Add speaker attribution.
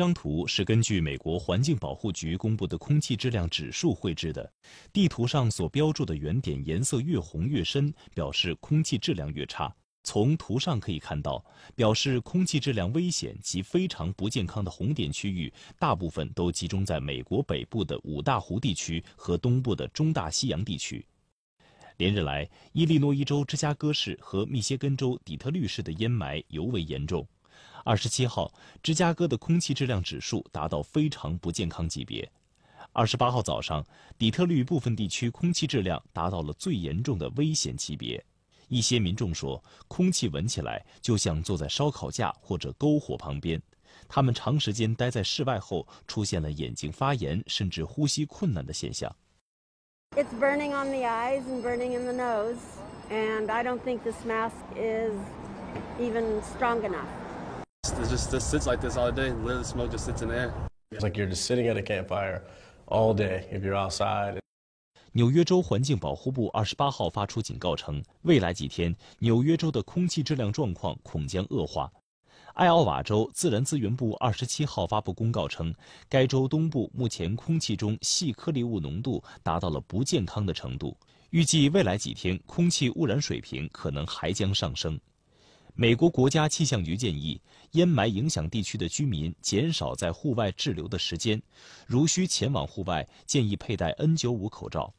Speaker 1: 这张图是根据美国环境保护局公布的空气质量指数绘制的。地图上所标注的圆点颜色越红越深，表示空气质量越差。从图上可以看到，表示空气质量危险及非常不健康的红点区域，大部分都集中在美国北部的五大湖地区和东部的中大西洋地区。连日来，伊利诺伊州芝加哥市和密歇根州底特律市的烟霾尤为严重。二十七号，芝加哥的空气质量指数达到非常不健康级别。二十八号早上，底特律部分地区空气质量达到了最严重的危险级别。一些民众说，空气闻起来就像坐在烧烤架或者篝火旁边。他们长时间待在室外后，出现了眼睛发炎，甚至呼吸困难的现象。
Speaker 2: It's burning on the eyes and burning in the nose, and I don't think this mask is even strong enough.
Speaker 1: 纽约州环境保护部28号发出警告称，未来几天纽约州的空气质量状况恐将恶化。艾奥瓦州自然资源部27号发布公告称，该州东部目前空气中细颗粒物浓度达到了不健康的程度，预计未来几天空气污染水平可能还将上升。美国国家气象局建议，烟霾影响地区的居民减少在户外滞留的时间。如需前往户外，建议佩戴 N95 口罩。